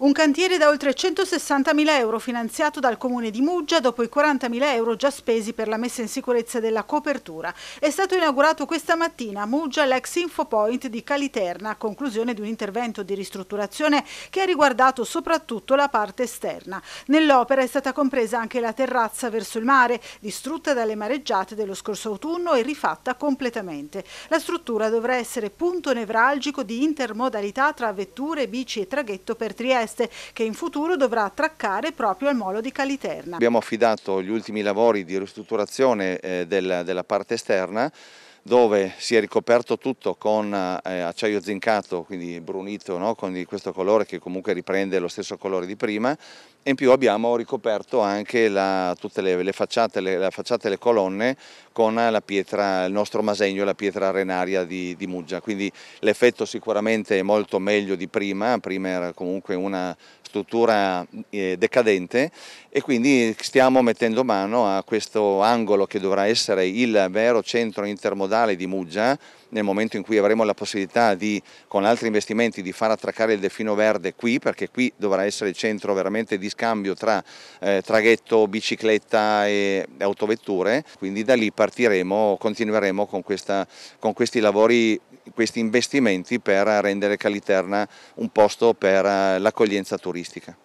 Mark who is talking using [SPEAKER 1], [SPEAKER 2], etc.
[SPEAKER 1] Un cantiere da oltre 160.000 euro finanziato dal comune di Muggia dopo i 40.000 euro già spesi per la messa in sicurezza della copertura. È stato inaugurato questa mattina a Muggia l'ex infopoint di Caliterna a conclusione di un intervento di ristrutturazione che ha riguardato soprattutto la parte esterna. Nell'opera è stata compresa anche la terrazza verso il mare, distrutta dalle mareggiate dello scorso autunno e rifatta completamente. La struttura dovrà essere punto nevralgico di intermodalità tra vetture, bici e traghetto per Trieste Trieste che in futuro dovrà attraccare proprio al molo di Caliterna.
[SPEAKER 2] Abbiamo affidato gli ultimi lavori di ristrutturazione eh, della, della parte esterna dove si è ricoperto tutto con eh, acciaio zincato, quindi brunito, no? con questo colore che comunque riprende lo stesso colore di prima e in più abbiamo ricoperto anche la, tutte le, le, facciate, le, la facciate, le colonne con la pietra, il nostro masegno, la pietra arenaria di, di Muggia, quindi l'effetto sicuramente è molto meglio di prima, prima era comunque una struttura eh, decadente e quindi stiamo mettendo mano a questo angolo che dovrà essere il vero centro intermodale di Muggia nel momento in cui avremo la possibilità di, con altri investimenti, di far attraccare il Delfino Verde qui, perché qui dovrà essere il centro veramente di scambio tra eh, traghetto, bicicletta e autovetture, quindi da lì partiremo, continueremo con, questa, con questi lavori questi investimenti per rendere Caliterna un posto per eh, l'accoglienza turistica.